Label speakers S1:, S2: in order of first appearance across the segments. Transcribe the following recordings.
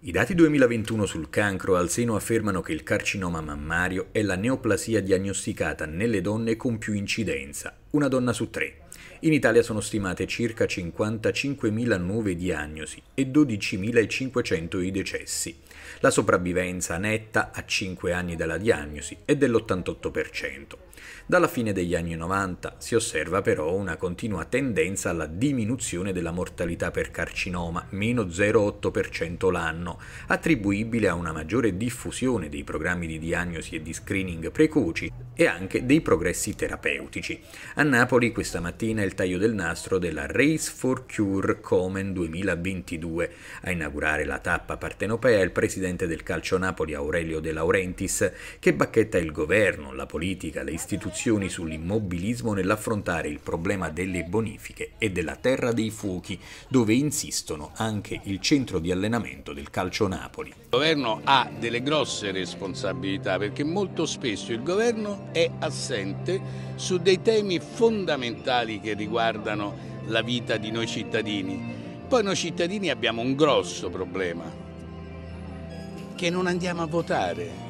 S1: I dati 2021 sul cancro al seno affermano che il carcinoma mammario è la neoplasia diagnosticata nelle donne con più incidenza, una donna su tre. In Italia sono stimate circa 55.000 nuove diagnosi e 12.500 i decessi. La sopravvivenza netta a 5 anni dalla diagnosi è dell'88%. Dalla fine degli anni 90 si osserva però una continua tendenza alla diminuzione della mortalità per carcinoma, meno 0,8% l'anno, attribuibile a una maggiore diffusione dei programmi di diagnosi e di screening precoci e anche dei progressi terapeutici. A Napoli questa mattina il taglio del nastro della Race for Cure Comen 2022. A inaugurare la tappa partenopea il presidente presidente del Calcio Napoli Aurelio De Laurentiis, che bacchetta il governo, la politica, le istituzioni sull'immobilismo nell'affrontare il problema delle bonifiche e della terra dei fuochi, dove insistono anche il centro di allenamento del Calcio Napoli. Il
S2: governo ha delle grosse responsabilità perché molto spesso il governo è assente su dei temi fondamentali che riguardano la vita di noi cittadini. Poi noi cittadini abbiamo un grosso problema, che non andiamo a votare.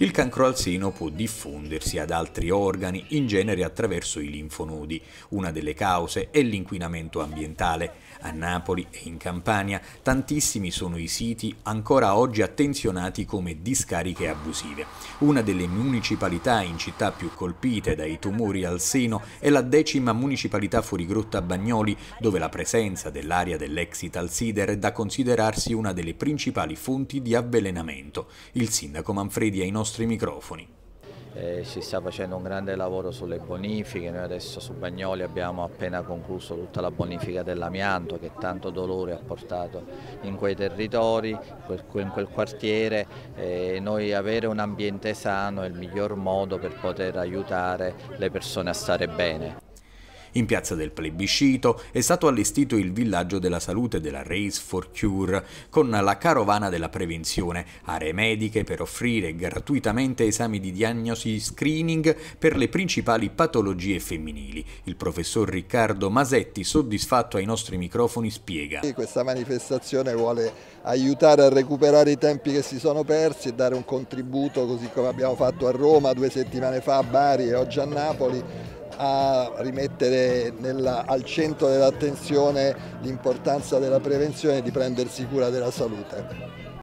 S1: Il cancro al seno può diffondersi ad altri organi, in genere attraverso i linfonodi. Una delle cause è l'inquinamento ambientale. A Napoli e in Campania tantissimi sono i siti ancora oggi attenzionati come discariche abusive. Una delle municipalità in città più colpite dai tumori al seno è la decima municipalità fuorigrotta Grotta Bagnoli, dove la presenza dell'aria dell'ex Italsider è da considerarsi una delle principali fonti di avvelenamento. Il sindaco Manfredi ai nostri nostri microfoni. Eh, si sta facendo un grande lavoro sulle bonifiche, noi adesso su Bagnoli
S3: abbiamo appena concluso tutta la bonifica dell'amianto che tanto dolore ha portato in quei territori, in quel quartiere eh, noi avere un ambiente sano è il miglior modo per poter aiutare le persone a stare bene.
S1: In piazza del plebiscito è stato allestito il villaggio della salute della Race for Cure con la carovana della prevenzione, aree mediche per offrire gratuitamente esami di diagnosi screening per le principali patologie femminili. Il professor Riccardo Masetti, soddisfatto ai nostri microfoni, spiega.
S4: Questa manifestazione vuole aiutare a recuperare i tempi che si sono persi e dare un contributo così come abbiamo fatto a Roma due settimane fa, a Bari e oggi a Napoli a rimettere nella, al centro dell'attenzione l'importanza della prevenzione e di prendersi cura della salute.